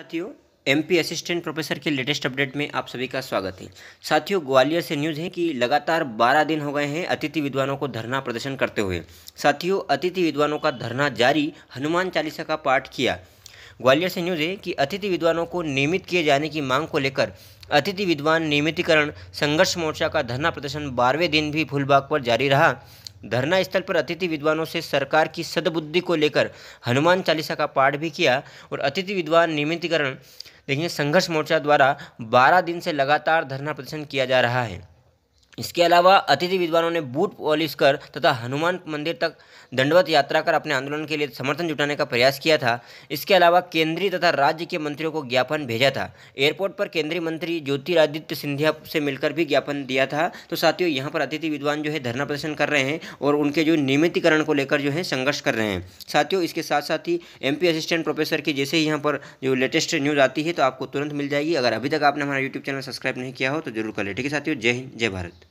साथियों MP assistant professor के latest update में आप सभी का स्वागत है साथियों ग्वालियर से न्यूज़ है कि लगातार 12 दिन हो गए हैं अतिथि विद्वानों को धरना प्रदर्शन करते हुए साथियों अतिथि विद्वानों का धरना जारी हनुमान चालीसा का पाठ किया ग्वालियर से न्यूज़ है कि अतिथि विद्वानों को नियमित किए जाने की मांग को लेकर अतिथि विद्वान नियमितीकरण संघर्ष मोर्चा का धरना प्रदर्शन बारहवें दिन भी फुलबाग पर जारी रहा धरना स्थल पर अतिथि विद्वानों से सरकार की सदबुद्धि को लेकर हनुमान चालीसा का पाठ भी किया और अतिथि विद्वान नियमितीकरण देखिए संघर्ष मोर्चा द्वारा 12 दिन से लगातार धरना प्रदर्शन किया जा रहा है इसके अलावा अतिथि विद्वानों ने बूट पॉलिश कर तथा हनुमान मंदिर तक दंडवत यात्रा कर अपने आंदोलन के लिए समर्थन जुटाने का प्रयास किया था इसके अलावा केंद्रीय तथा राज्य के मंत्रियों को ज्ञापन भेजा था एयरपोर्ट पर केंद्रीय मंत्री ज्योतिरादित्य सिंधिया से मिलकर भी ज्ञापन दिया था तो साथियों यहाँ पर अतिथि विद्वान जो है धरना प्रदर्शन कर रहे हैं और उनके जो नियमितीकरण को लेकर जो है संघर्ष कर रहे हैं साथियों इसके साथ साथ ही एम असिस्टेंट प्रोफेसर की जैसे ही यहाँ पर जो लेटेस्ट न्यूज़ आती है तो आपको तुरंत मिल जाएगी अगर अभी तक आपने हमारा यूट्यूब चैनल सब्सक्राइब नहीं किया हो तो जरूर कर ले ठीक है साथियों जय हिंद जय भारत